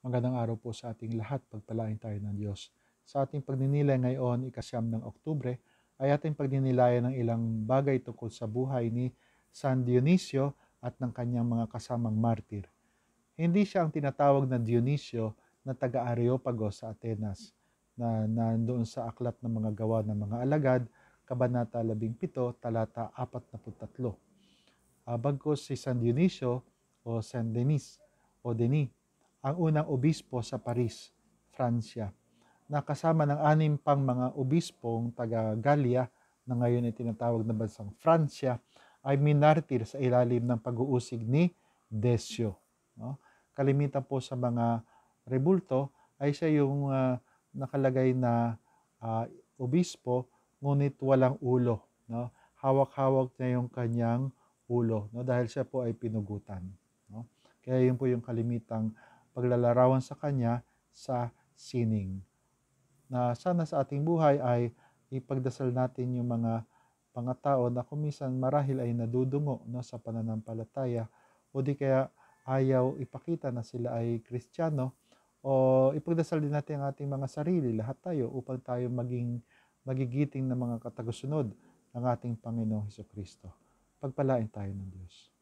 Magandang araw po sa ating lahat. Pagpalain tayo ng Diyos. Sa ating pagninilay ngayon, ikasyam ng Oktubre, ay ating pagninilayan ng ilang bagay tungkol sa buhay ni San Dionisio at ng kanyang mga kasamang martir. Hindi siya ang tinatawag na Dionisio na taga-Areopago sa Atenas na nandoon sa aklat ng mga gawa ng mga alagad, Kabanata 17, talata 43. Uh, bagkos si San Dionisio o San Denis o Denis ang unang obispo sa Paris, Francia, na kasama ng anim pang mga obispong taga Gallia na ngayon ay tinatawag na bansang Francia ay minartir sa ilalim ng pag-uusig ni Decio. No? Kalimitan po sa mga rebulto ay siya yung uh, nakalagay na uh, obispo ngunit walang ulo. No? Hawak-hawak na yung kanyang ulo no? dahil siya po ay pinugutan. No? Kaya yun po yung kalimitang paglalarawan sa Kanya sa sining. Na sana sa ating buhay ay ipagdasal natin yung mga pangatao na kumisan marahil ay nadudungo no, sa pananampalataya o di kaya ayaw ipakita na sila ay kristyano o ipagdasal din natin ang ating mga sarili, lahat tayo, upang tayo maging magigiting na mga katagusunod ng ating Panginoong Heso Kristo. Pagpalain tayo ng Diyos.